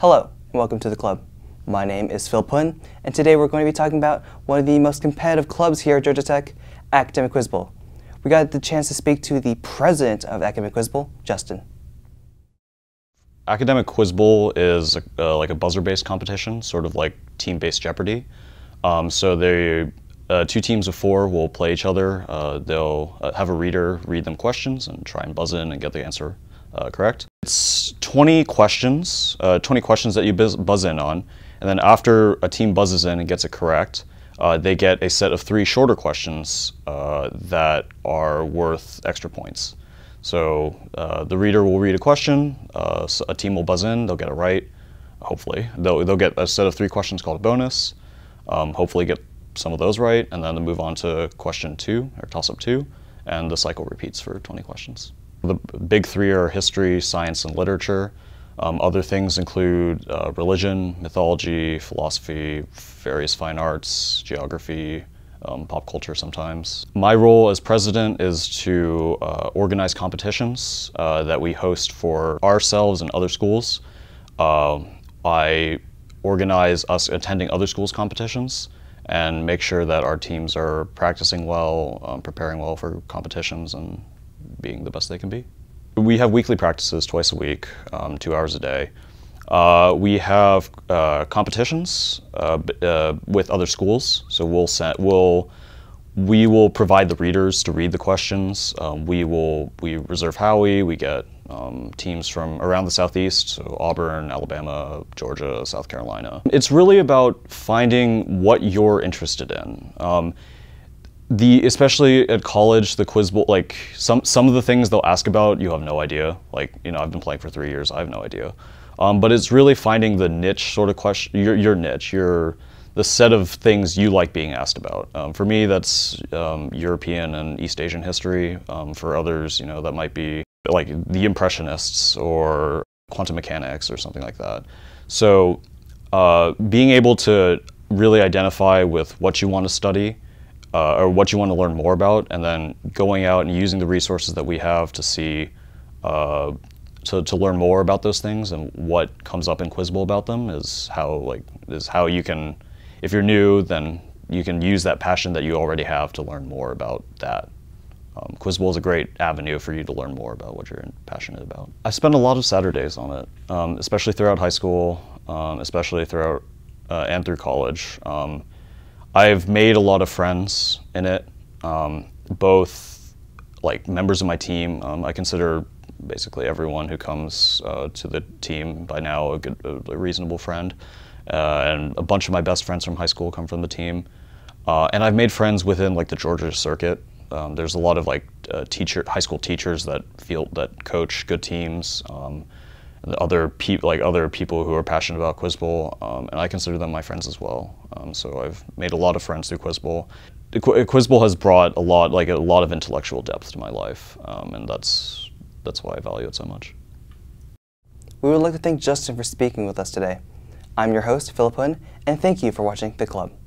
Hello, and welcome to the club. My name is Phil Pun, and today we're going to be talking about one of the most competitive clubs here at Georgia Tech, Academic Quiz Bowl. We got the chance to speak to the president of Academic Quiz Bowl, Justin. Academic Quiz Bowl is uh, like a buzzer-based competition, sort of like team-based Jeopardy. Um, so they, uh, two teams of four will play each other. Uh, they'll uh, have a reader read them questions and try and buzz in and get the answer uh, correct it's 20 questions, uh, 20 questions that you buzz, buzz, in on. And then after a team buzzes in and gets it correct, uh, they get a set of three shorter questions uh, that are worth extra points. So uh, the reader will read a question, uh, a team will buzz in, they'll get it right, hopefully. They'll, they'll get a set of three questions called a bonus, um, hopefully get some of those right, and then they'll move on to question two, or toss-up two, and the cycle repeats for 20 questions the big three are history, science, and literature. Um, other things include uh, religion, mythology, philosophy, various fine arts, geography, um, pop culture sometimes. My role as president is to uh, organize competitions uh, that we host for ourselves and other schools. Um, I organize us attending other schools' competitions and make sure that our teams are practicing well, um, preparing well for competitions and being the best they can be. We have weekly practices twice a week, um, two hours a day. Uh, we have uh, competitions uh, uh with other schools, so we'll send, we'll we will provide the readers to read the questions. Um, we will we reserve Howie. We get um, teams from around the southeast, so Auburn, Alabama, Georgia, South Carolina. It's really about finding what you're interested in. Um, the especially at college the quiz bowl like some some of the things they'll ask about you have no idea like you know i've been playing for three years i have no idea um, but it's really finding the niche sort of question your, your niche your the set of things you like being asked about um, for me that's um, european and east asian history um, for others you know that might be like the impressionists or quantum mechanics or something like that so uh, being able to really identify with what you want to study uh, or what you want to learn more about, and then going out and using the resources that we have to see, uh, to, to learn more about those things and what comes up in Quizable about them is how like is how you can, if you're new, then you can use that passion that you already have to learn more about that. Um, Quizable is a great avenue for you to learn more about what you're passionate about. I spent a lot of Saturdays on it, um, especially throughout high school, um, especially throughout uh, and through college. Um, I've made a lot of friends in it, um, both like members of my team. Um, I consider basically everyone who comes uh, to the team by now a, good, a reasonable friend. Uh, and a bunch of my best friends from high school come from the team. Uh, and I've made friends within like the Georgia circuit. Um, there's a lot of like uh, teacher, high school teachers that feel that coach good teams. Um, other people like other people who are passionate about Quiz Bowl, um, and I consider them my friends as well. Um, so I've made a lot of friends through Quiz Bowl. Qu uh, Quiz Bowl has brought a lot, like a lot of intellectual depth to my life, um, and that's that's why I value it so much. We would like to thank Justin for speaking with us today. I'm your host, Philip Hun, and thank you for watching The Club.